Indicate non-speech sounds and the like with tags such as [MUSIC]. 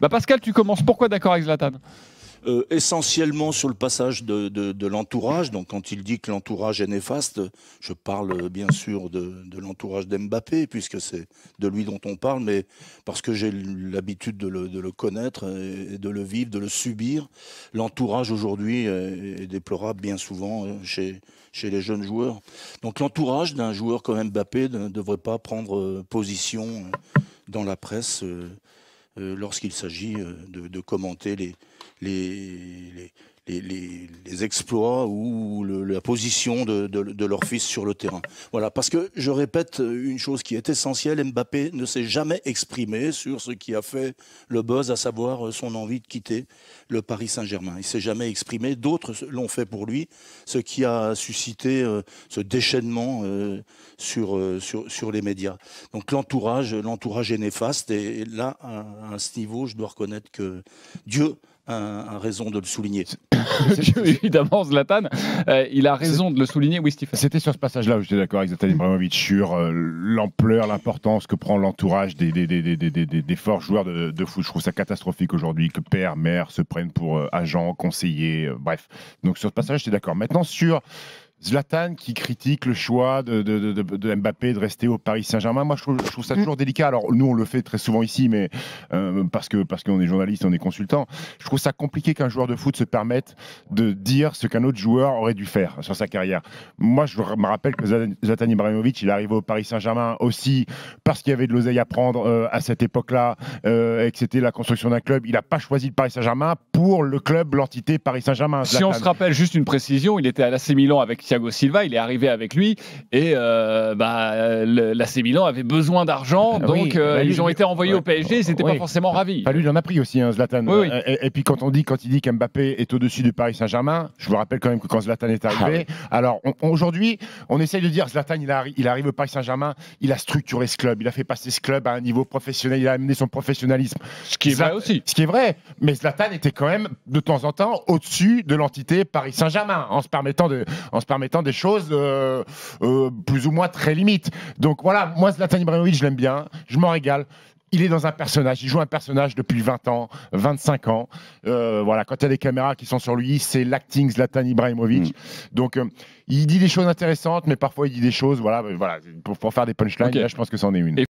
Bah, Pascal, tu commences. Pourquoi d'accord avec Zlatan euh, essentiellement sur le passage de, l'entourage. Donc, quand il dit que l'entourage est néfaste, je parle euh, bien sûr de, l'entourage d'Mbappé, puisque c'est de lui dont on parle, mais parce que j'ai l'habitude de le, connaître, et de le vivre, de le subir. L'entourage aujourd'hui est, déplorable bien souvent euh, chez, chez les jeunes joueurs. Donc, l'entourage d'un joueur comme Mbappé ne devrait pas prendre position dans la presse. Euh, lorsqu'il s'agit euh, de, commenter les, les, exploits ou la position de, leur fils sur le terrain. Voilà, parce que je répète une chose qui est essentielle, Mbappé ne s'est jamais exprimé sur ce qui a fait le buzz, à savoir son envie de quitter le Paris Saint-Germain. Il s'est jamais exprimé, d'autres l'ont fait pour lui, ce qui a suscité euh, ce déchaînement euh, euh, sur, les médias. Donc l'entourage, l'entourage est néfaste et, là, à, ce niveau, je dois reconnaître que Dieu a raison de le souligner. [LAUGHS] évidemment Zlatan. Euh, il a raison de le souligner, oui, Stephen. C'était sur ce passage-là où j'étais d'accord avec Zlatan Ibrahimovic sur euh, l'ampleur, l'importance que prend l'entourage des forts joueurs de, foot. Je trouve ça catastrophique aujourd'hui que père, mère se prennent pour euh, agents, conseillers, bref. Donc sur ce passage, j'étais d'accord. Maintenant, sur Zlatan qui critique le choix de, de, Mbappé de rester au Paris Saint-Germain, moi je trouve, ça mm. toujours délicat. Alors nous on le fait très souvent ici, mais euh, parce que parce qu'on est journaliste, on est consultant. Je trouve ça compliqué qu'un joueur de foot se permette de dire ce qu'un autre joueur aurait dû faire sur sa carrière. Moi je me rappelle que Zlatan Ibrahimovic, il est arrivé au Paris Saint-Germain aussi parce qu'il y avait de l'oseille à prendre euh, à cette époque-là euh, et que c'était la construction d'un club. Il n'a pas choisi le Paris Saint-Germain pour le club, l'entité Paris Saint-Germain. Si on se rappelle juste une précision, il était à l'AC Milan avec Thiago Silva, il est arrivé avec lui et euh, bah, avait besoin d'argent, ah donc bah euh, ils ont été envoyés au PSG, ils n'étaient pas forcément ravis. Bah, lui, il en a pris aussi, hein, Zlatan. Et, puis quand on dit, quand il dit qu'Mbappé est au-dessus de Paris Saint-Germain, je vous rappelle quand même que quand Zlatan est arrivé, ah alors aujourd'hui, on essaye de dire Zlatan, il, arrive au Paris Saint-Germain, il a structuré ce club, il a fait passer ce club à un niveau professionnel, il a amené son professionnalisme. Ce qui est vrai aussi. Ce qui est vrai, mais Zlatan était quand même de temps en temps au-dessus de l'entité Paris Saint-Germain en se permettant de, en se mettant des choses euh, euh, plus ou moins très limites. Donc voilà, moi Zlatan Ibrahimovic, je l'aime bien, je m'en régale il est dans un personnage, il joue un personnage depuis 20 ans, 25 ans. Euh, voilà, quand il y a des caméras qui sont sur lui, c'est l'acting Zlatan Ibrahimovic. Mm. Donc, il dit des choses intéressantes, mais parfois il dit des choses, voilà, voilà pour, faire des punchlines. Là, je pense que c'en est une.